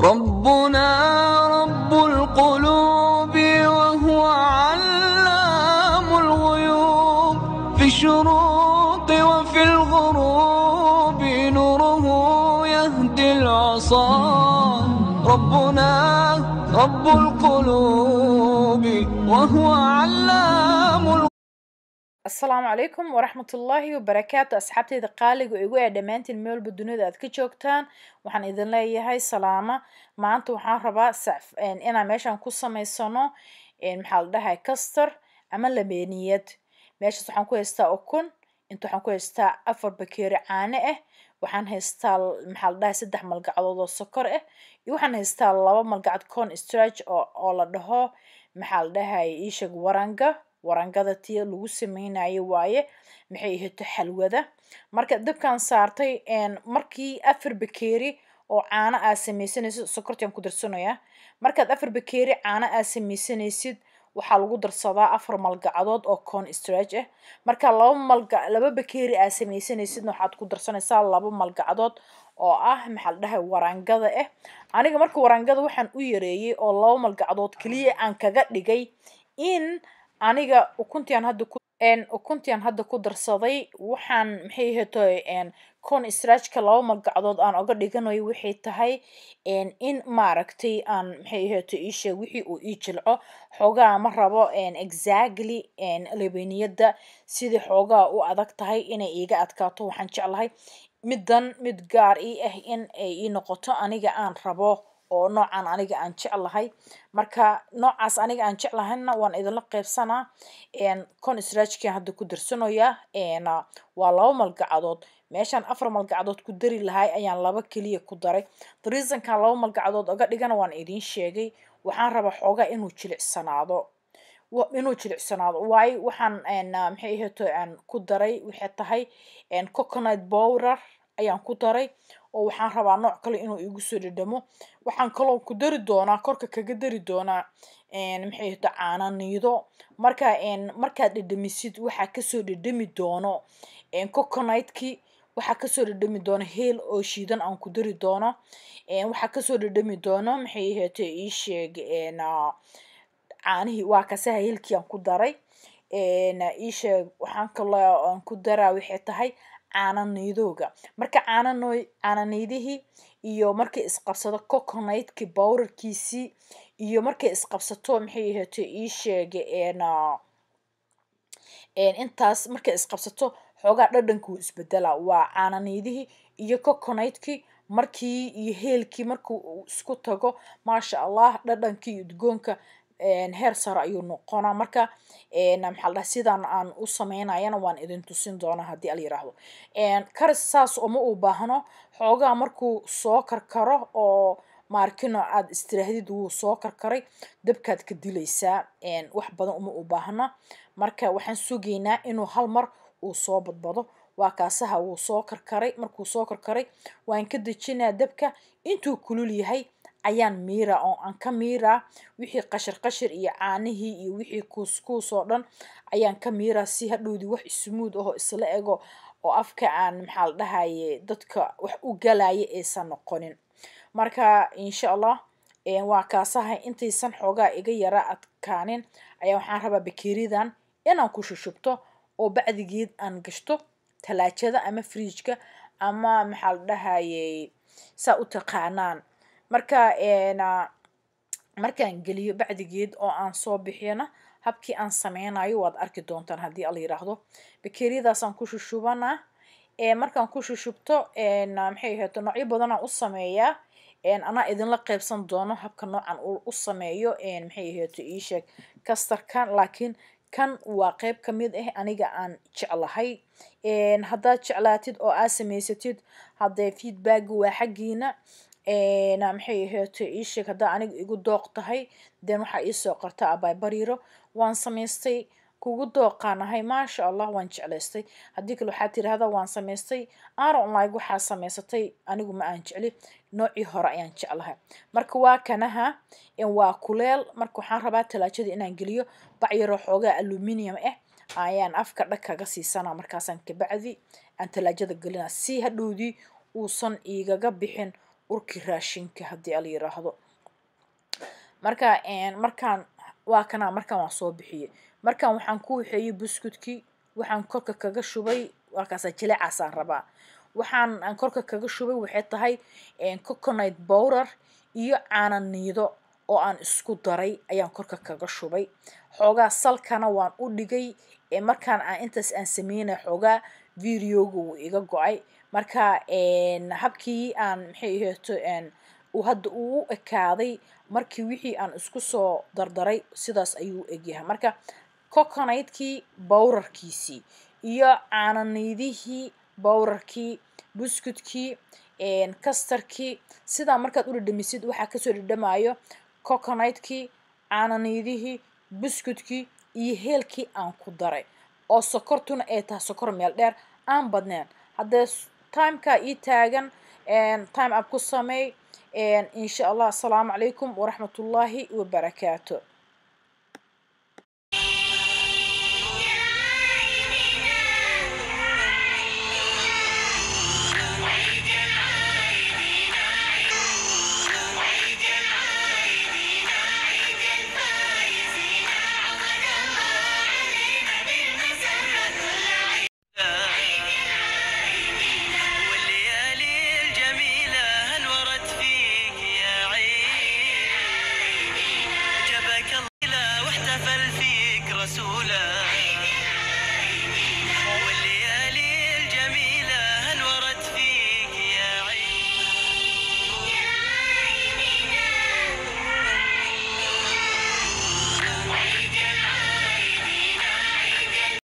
ربنا رب القلوب وهو علام الغيوب في الشروق وفي الغروب نوره يهدي العصا ربنا رب القلوب وهو علام الغيوب asalaamu calaykum waraxmatullaahi wabarakaatu asxaabteyda qaaliga igu ee dhammaantiin meel dunida aad ka joogtaan waxaan idin leeyahay salaama maanta waxaan rabaa sacf inaan meeshaan ku samaysano maxaa la dhahay castar ama labeeniyeed meeshaas waxaan ku haystaa ukun inta waxaan ku haystaa afar bakeeri caano ah waxaan haystaa maxaa la dhahay saddex malgacadood oo sokor ah iyo waxaan haystaa laba malgacad con strach oo la dhaho maxaa la dhahay iishag waranga warangada tiya lagu sameynayo waaye maxay ahato xalwada marka dabkan saartay markii afar bakeeri oo caano aa sameysanaysid sokortiaan ku darsanaya markaad afar bakeeri caano aad samaysanaysid waxaa lagu darsadaa afar malgacadood oo con strag ah eh. marka laba malga laba bakeeri aa sameysanaysidna waxaad ku darsanaysaa laba malgacadood oo ah maxaa la dhahay waraangada ah eh. aniga marka waraangada waxaan u yareeyay oo laba malgacadood keliya aan kaga dhigay in aniga ukuntian hadda ukuntian hadda ku darsaday waxaan maxay ahatoy kon israajka laba magacdood aan oga dhiganayo waxay tahay in maaragtay aan maxay ahatoy iisheeg wixii uu ii jilco xoogaa ma rabo exactly labeniyada sida xoogaa u adag tahay inay iiga adkaato waxaan jeclahay middan mid gaar ii ah in ay ii noqoto aniga aan rabo oo noocaan aniga aan jeclahay marka noocaas aniga aan jeclahayna waan idinla qeybsanaa con sraajkian hadda ku darsanayaa waa laba malgacadood meeshaan afar malgacadood ku dari lahay ayaan laba keliya ku daray drisankan laba malgacadood oga dhigana waan idiin sheegay waxaan rabaa xoogaa inuu jilicsanaado inuu jilicsanaado waayo waxaan maxay aheeto ku daray waxay tahay coconut bowrer ayaan ku daray oo waxaan rabaa nooc kale inuu igu soo dhadhamo waxaan kaloo ku dari doonaa korka kaga dari doonaa maxay ta caananiido marka markaad dhadhamisid waxaa kasoo dhadhami doono coconutki waxaa kasoo dhadhami doona heel oo shiidan aan ku dari doono waxaa kasoo dhadhami doono maxay aheyta ii sheeg ah, caanihii waa kasaha heelkii aan ku daray iisheeg waxaan kaloo aan ku daraa waxay tahay caananaydooga marka caananaydihii iyo markay isqabsado coconaydki bowrarkiisii iyo markay isqabsato maxay ahato ii sheega intaas markay isqabsato xoogaa dhadhanka uu isbedela waa caananeydihii iyo coconaydkii markii iyo heelkii markuu isku tago maasha allah dhadhankii udgoonka heer sare ayuu noqonaa marka maxaa ladhaha sidan aan u sameynayana waan idin tusin doonaa haddii al yiraahdo karis saas uma u baahno xoogaa markuu soo karkaro oo maarkino aada istiraahdid wuu soo karkaray dabkaad ka dilaysaa wax badan uma u baahna marka waxaan sugaynaa inuu hal mar uu soo badbado waa kaasaha wuu soo karkaray markuu soo karkaray waan ka dejinaa dabka intuu kulul yahay ayaan miira oo aan ka miira wixii qashar qashar iyo caanihii iyo wixii kuuskuus oo dhan ayaan ka miira si hadhowdii wax ismuud ahoo isla ego oo afka aan maxaa la dhahaye dadka wax u galaya aysan noqonin marka insha allah waa kaasahay intaysan xoogaa iga yara adkaanin ayaa waxaan rabaa bakeeridan inaan ku shushubto oo bacdigeed aan gashto talaajada ama frijka ama maxaa la dhahaye saa u taqaanaan marka eh, markaan geliyo bacdigeed oo aan soo bixiyona habkii aan sameynayo waad arki doontaan haddii ala yiraahdo bakeeriyadaasaan ku shushubana eh, markaan ku shushubto eh, maxay ahaato noocyo badanaan u sameeyaa anaa idinla qeybsan doono habka noocan u sameeyo maxay ahaato iisheeg kastarkan laakiin kan waa qeyb kamid ah aniga aan jeclahay haddaad jeclaatid oo aad sameysatid haddee feedback waa xaggiina maxay aheeto aniga igu dooq tahay den waxaa iisoo qarta abaabariiro waan samaystay kugu dooqaan ahay maasha allah waan jeclaystay haddii kale waxaa tirahdaa waan samaystay aara onlaig waxaa samaysatay anigu ma aan jecli noocii hore ayaan jeclahay marka waa kanaha waa kuleel marka waxaan rabaa talaajada inaan geliyo bacyaroo xoogaa aluminium ah eh, ayaan afka dhag kaga siisanaa markaasaan kabacdi aan talaajada gelina si hadhowdii uusan igaga bixin urki raashinka haddii al yiraahdo marka markaan waa kanaa markaan waan soo bixiyey markaan waxaan ku waxeeyey buskudkii waxaan korka kaga shubay markaasa jileecaasaan rabaa waxaan korka kaga shubay waxay tahay coconite bowrer iyo caananiido oo aan isku daray ayaan korka kaga shubay xoogaa salkana waan u dhigay markaan aan intaas aan sameynay xoogaa videoga wuu iga go-ay marka habkii aan maxay aheeto hadda uu ekaaday markii wixii aan isku soo dardaray sidaas ayuu egyahay marka kokonaydkii bowrarkiisii iyo caananaydihii bowrarkii buskudkii kastarkii sidaa markaad u dhadhamisid waxaa kasoo dhadhamayo kokonaydkii caananaydihii buskudkii iyo heelkii aan ku daray oo sokortuna ay tahay sokor meel dheer aan badneen haddee timeka ii taagan time ab ku samey insha allah asalaamu calaykum waraxmatullaahi wabarakaatu